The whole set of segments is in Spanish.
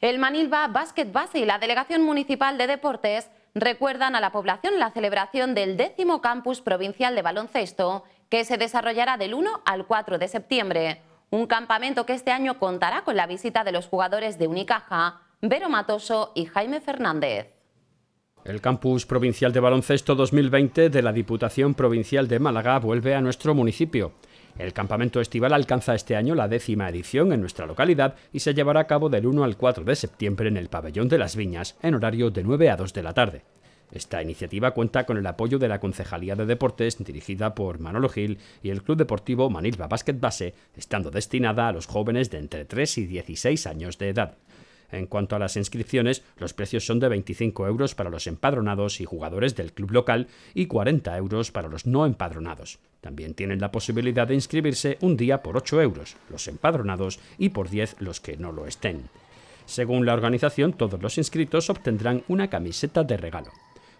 El Manilva Basket Base y la Delegación Municipal de Deportes recuerdan a la población la celebración del décimo campus provincial de baloncesto que se desarrollará del 1 al 4 de septiembre. Un campamento que este año contará con la visita de los jugadores de Unicaja, Vero Matoso y Jaime Fernández. El Campus Provincial de Baloncesto 2020 de la Diputación Provincial de Málaga vuelve a nuestro municipio. El campamento estival alcanza este año la décima edición en nuestra localidad y se llevará a cabo del 1 al 4 de septiembre en el Pabellón de las Viñas, en horario de 9 a 2 de la tarde. Esta iniciativa cuenta con el apoyo de la Concejalía de Deportes, dirigida por Manolo Gil, y el Club Deportivo Manilva Basket Base, estando destinada a los jóvenes de entre 3 y 16 años de edad. En cuanto a las inscripciones, los precios son de 25 euros para los empadronados y jugadores del club local y 40 euros para los no empadronados. También tienen la posibilidad de inscribirse un día por 8 euros los empadronados y por 10 los que no lo estén. Según la organización, todos los inscritos obtendrán una camiseta de regalo.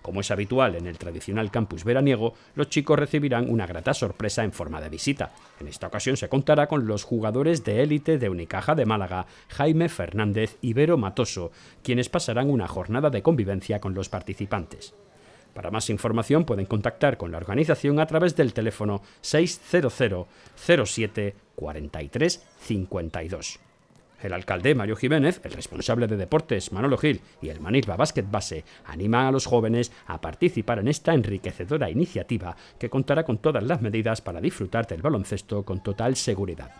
Como es habitual en el tradicional campus veraniego, los chicos recibirán una grata sorpresa en forma de visita. En esta ocasión se contará con los jugadores de élite de Unicaja de Málaga, Jaime Fernández y Vero Matoso, quienes pasarán una jornada de convivencia con los participantes. Para más información pueden contactar con la organización a través del teléfono 600 07 43 52. El alcalde Mario Jiménez, el responsable de deportes Manolo Gil y el Manilva Basket Base animan a los jóvenes a participar en esta enriquecedora iniciativa que contará con todas las medidas para disfrutar del baloncesto con total seguridad.